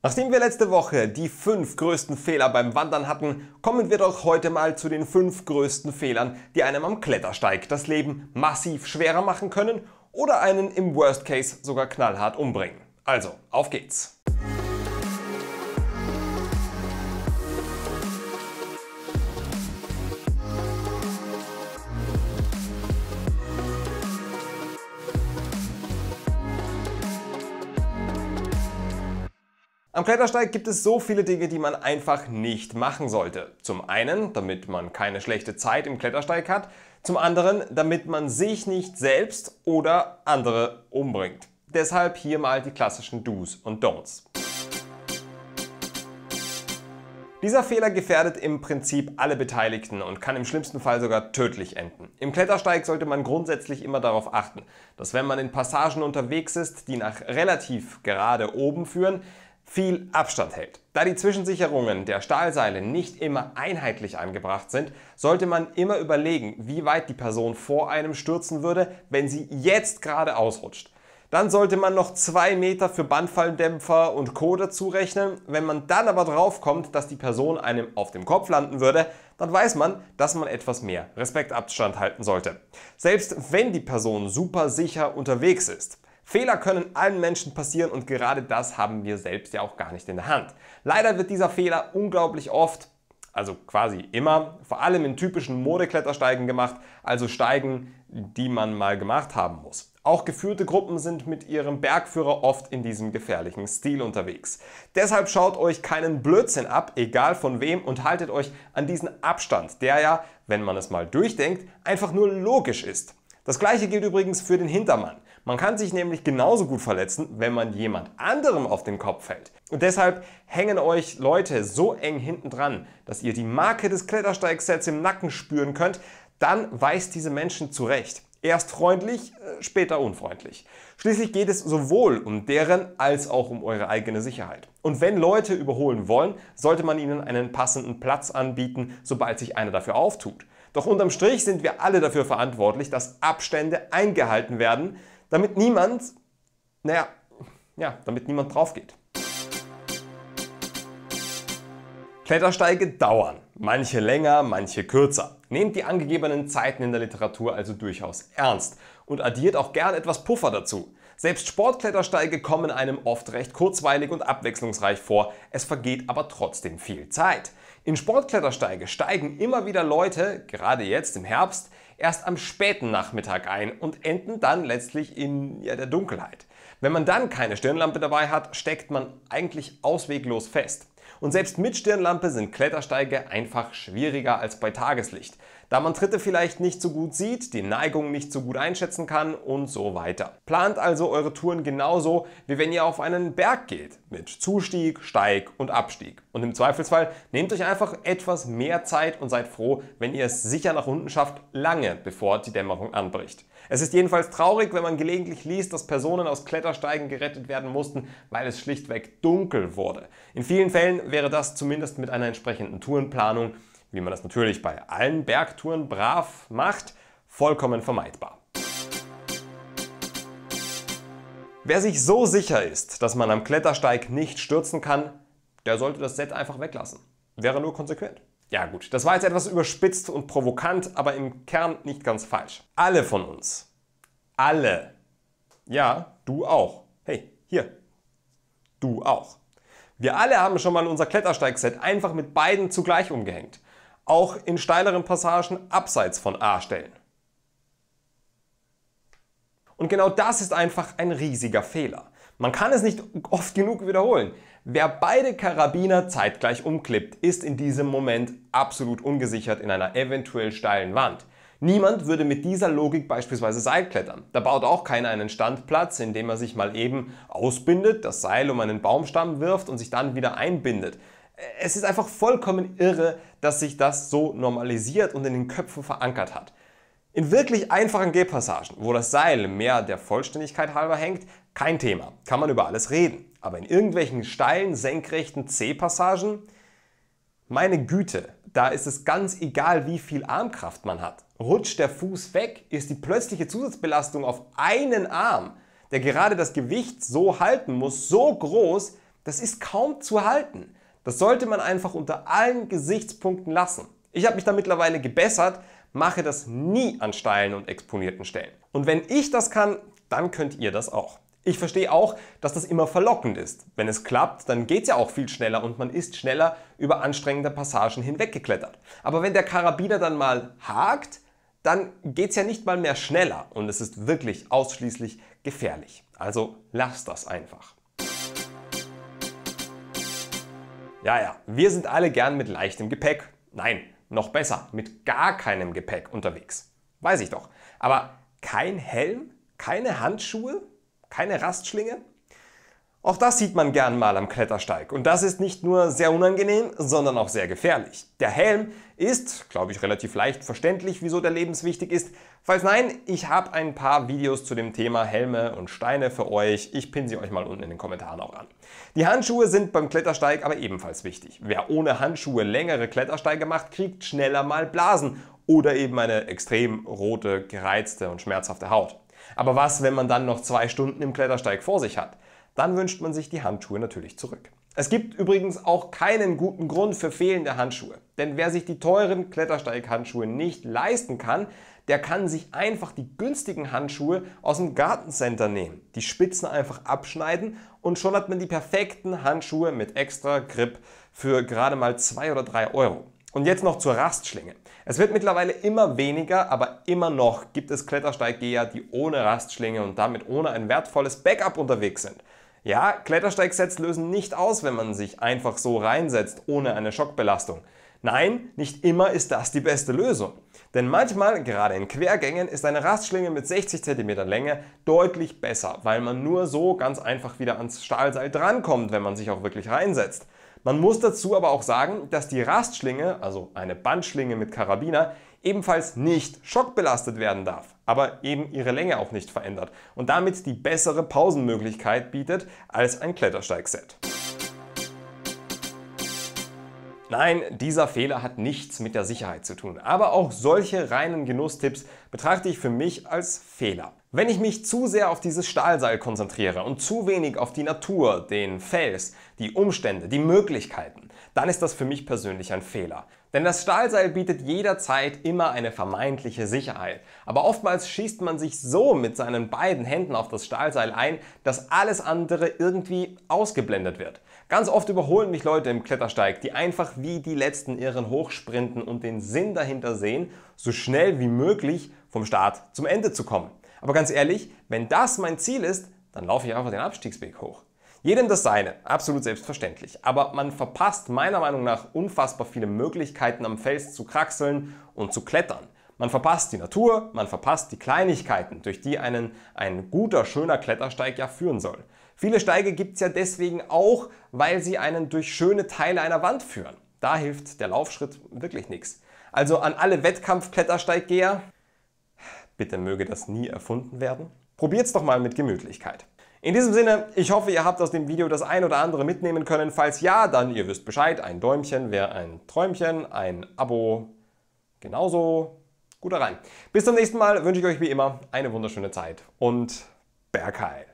Nachdem wir letzte Woche die fünf größten Fehler beim Wandern hatten, kommen wir doch heute mal zu den fünf größten Fehlern, die einem am Klettersteig das Leben massiv schwerer machen können oder einen im Worst Case sogar knallhart umbringen. Also, auf geht's! Am Klettersteig gibt es so viele Dinge, die man einfach nicht machen sollte. Zum einen, damit man keine schlechte Zeit im Klettersteig hat, zum anderen, damit man sich nicht selbst oder andere umbringt. Deshalb hier mal die klassischen Do's und Don'ts. Dieser Fehler gefährdet im Prinzip alle Beteiligten und kann im schlimmsten Fall sogar tödlich enden. Im Klettersteig sollte man grundsätzlich immer darauf achten, dass wenn man in Passagen unterwegs ist, die nach relativ gerade oben führen, viel Abstand hält. Da die Zwischensicherungen der Stahlseile nicht immer einheitlich angebracht sind, sollte man immer überlegen, wie weit die Person vor einem stürzen würde, wenn sie jetzt gerade ausrutscht. Dann sollte man noch zwei Meter für Bandfalldämpfer und Co. dazu rechnen. Wenn man dann aber drauf kommt, dass die Person einem auf dem Kopf landen würde, dann weiß man, dass man etwas mehr Respektabstand halten sollte. Selbst wenn die Person super sicher unterwegs ist. Fehler können allen Menschen passieren und gerade das haben wir selbst ja auch gar nicht in der Hand. Leider wird dieser Fehler unglaublich oft, also quasi immer, vor allem in typischen Modeklettersteigen gemacht, also Steigen, die man mal gemacht haben muss. Auch geführte Gruppen sind mit ihrem Bergführer oft in diesem gefährlichen Stil unterwegs. Deshalb schaut euch keinen Blödsinn ab, egal von wem, und haltet euch an diesen Abstand, der ja, wenn man es mal durchdenkt, einfach nur logisch ist. Das gleiche gilt übrigens für den Hintermann. Man kann sich nämlich genauso gut verletzen, wenn man jemand anderem auf den Kopf fällt. Und deshalb hängen euch Leute so eng hinten dran, dass ihr die Marke des Klettersteigsets im Nacken spüren könnt, dann weist diese Menschen zurecht. Erst freundlich, äh, später unfreundlich. Schließlich geht es sowohl um deren als auch um eure eigene Sicherheit. Und wenn Leute überholen wollen, sollte man ihnen einen passenden Platz anbieten, sobald sich einer dafür auftut. Doch unterm Strich sind wir alle dafür verantwortlich, dass Abstände eingehalten werden, damit niemand, naja, ja, damit niemand drauf geht. Klettersteige dauern, manche länger, manche kürzer. Nehmt die angegebenen Zeiten in der Literatur also durchaus ernst und addiert auch gern etwas Puffer dazu. Selbst Sportklettersteige kommen einem oft recht kurzweilig und abwechslungsreich vor, es vergeht aber trotzdem viel Zeit. In Sportklettersteige steigen immer wieder Leute, gerade jetzt im Herbst, erst am späten Nachmittag ein und enden dann letztlich in ja, der Dunkelheit. Wenn man dann keine Stirnlampe dabei hat, steckt man eigentlich ausweglos fest. Und selbst mit Stirnlampe sind Klettersteige einfach schwieriger als bei Tageslicht, da man Tritte vielleicht nicht so gut sieht, die Neigung nicht so gut einschätzen kann und so weiter. Plant also eure Touren genauso, wie wenn ihr auf einen Berg geht, mit Zustieg, Steig und Abstieg. Und im Zweifelsfall nehmt euch einfach etwas mehr Zeit und seid froh, wenn ihr es sicher nach unten schafft, lange bevor die Dämmerung anbricht. Es ist jedenfalls traurig, wenn man gelegentlich liest, dass Personen aus Klettersteigen gerettet werden mussten, weil es schlichtweg dunkel wurde. In vielen Fällen wäre das zumindest mit einer entsprechenden Tourenplanung, wie man das natürlich bei allen Bergtouren brav macht, vollkommen vermeidbar. Wer sich so sicher ist, dass man am Klettersteig nicht stürzen kann, der sollte das Set einfach weglassen. Wäre nur konsequent. Ja gut, das war jetzt etwas überspitzt und provokant, aber im Kern nicht ganz falsch. Alle von uns. Alle. Ja, du auch. Hey, hier. Du auch. Wir alle haben schon mal unser Klettersteigset einfach mit beiden zugleich umgehängt. Auch in steileren Passagen abseits von A-Stellen. Und genau das ist einfach ein riesiger Fehler. Man kann es nicht oft genug wiederholen. Wer beide Karabiner zeitgleich umklippt, ist in diesem Moment absolut ungesichert in einer eventuell steilen Wand. Niemand würde mit dieser Logik beispielsweise Seil klettern. Da baut auch keiner einen Standplatz, indem er sich mal eben ausbindet, das Seil um einen Baumstamm wirft und sich dann wieder einbindet. Es ist einfach vollkommen irre, dass sich das so normalisiert und in den Köpfen verankert hat. In wirklich einfachen Gehpassagen, wo das Seil mehr der Vollständigkeit halber hängt, kein Thema, kann man über alles reden. Aber in irgendwelchen steilen, senkrechten C-Passagen, meine Güte, da ist es ganz egal, wie viel Armkraft man hat. Rutscht der Fuß weg, ist die plötzliche Zusatzbelastung auf einen Arm, der gerade das Gewicht so halten muss, so groß, das ist kaum zu halten. Das sollte man einfach unter allen Gesichtspunkten lassen. Ich habe mich da mittlerweile gebessert, mache das nie an steilen und exponierten Stellen. Und wenn ich das kann, dann könnt ihr das auch. Ich verstehe auch, dass das immer verlockend ist. Wenn es klappt, dann geht es ja auch viel schneller und man ist schneller über anstrengende Passagen hinweggeklettert. Aber wenn der Karabiner dann mal hakt, dann geht es ja nicht mal mehr schneller und es ist wirklich ausschließlich gefährlich. Also lasst das einfach. Ja, ja, wir sind alle gern mit leichtem Gepäck. Nein, noch besser, mit gar keinem Gepäck unterwegs. Weiß ich doch. Aber kein Helm, keine Handschuhe, keine Rastschlinge, auch das sieht man gern mal am Klettersteig und das ist nicht nur sehr unangenehm, sondern auch sehr gefährlich. Der Helm ist, glaube ich, relativ leicht verständlich, wieso der lebenswichtig ist. Falls nein, ich habe ein paar Videos zu dem Thema Helme und Steine für euch. Ich pinne sie euch mal unten in den Kommentaren auch an. Die Handschuhe sind beim Klettersteig aber ebenfalls wichtig. Wer ohne Handschuhe längere Klettersteige macht, kriegt schneller mal Blasen oder eben eine extrem rote, gereizte und schmerzhafte Haut. Aber was, wenn man dann noch zwei Stunden im Klettersteig vor sich hat? dann wünscht man sich die Handschuhe natürlich zurück. Es gibt übrigens auch keinen guten Grund für fehlende Handschuhe. Denn wer sich die teuren Klettersteighandschuhe nicht leisten kann, der kann sich einfach die günstigen Handschuhe aus dem Gartencenter nehmen, die Spitzen einfach abschneiden und schon hat man die perfekten Handschuhe mit extra Grip für gerade mal 2 oder 3 Euro. Und jetzt noch zur Rastschlinge. Es wird mittlerweile immer weniger, aber immer noch gibt es Klettersteiggeher, die ohne Rastschlinge und damit ohne ein wertvolles Backup unterwegs sind. Ja, Klettersteigsätze lösen nicht aus, wenn man sich einfach so reinsetzt, ohne eine Schockbelastung. Nein, nicht immer ist das die beste Lösung. Denn manchmal, gerade in Quergängen, ist eine Rastschlinge mit 60 cm Länge deutlich besser, weil man nur so ganz einfach wieder ans Stahlseil drankommt, wenn man sich auch wirklich reinsetzt. Man muss dazu aber auch sagen, dass die Rastschlinge, also eine Bandschlinge mit Karabiner, ebenfalls nicht schockbelastet werden darf, aber eben ihre Länge auch nicht verändert und damit die bessere Pausenmöglichkeit bietet als ein Klettersteigset. Nein, dieser Fehler hat nichts mit der Sicherheit zu tun. Aber auch solche reinen Genusstipps betrachte ich für mich als Fehler. Wenn ich mich zu sehr auf dieses Stahlseil konzentriere und zu wenig auf die Natur, den Fels, die Umstände, die Möglichkeiten, dann ist das für mich persönlich ein Fehler. Denn das Stahlseil bietet jederzeit immer eine vermeintliche Sicherheit. Aber oftmals schießt man sich so mit seinen beiden Händen auf das Stahlseil ein, dass alles andere irgendwie ausgeblendet wird. Ganz oft überholen mich Leute im Klettersteig, die einfach wie die letzten Irren hochsprinten und den Sinn dahinter sehen, so schnell wie möglich vom Start zum Ende zu kommen. Aber ganz ehrlich, wenn das mein Ziel ist, dann laufe ich einfach den Abstiegsweg hoch. Jedem das seine, absolut selbstverständlich. Aber man verpasst meiner Meinung nach unfassbar viele Möglichkeiten am Fels zu kraxeln und zu klettern. Man verpasst die Natur, man verpasst die Kleinigkeiten, durch die einen ein guter, schöner Klettersteig ja führen soll. Viele Steige gibt es ja deswegen auch, weil sie einen durch schöne Teile einer Wand führen. Da hilft der Laufschritt wirklich nichts. Also an alle Wettkampfklettersteiggeher, bitte möge das nie erfunden werden. Probiert's doch mal mit Gemütlichkeit. In diesem Sinne, ich hoffe, ihr habt aus dem Video das ein oder andere mitnehmen können. Falls ja, dann ihr wisst Bescheid. Ein Däumchen wäre ein Träumchen, ein Abo genauso. Guter rein. Bis zum nächsten Mal wünsche ich euch wie immer eine wunderschöne Zeit und Bergheil.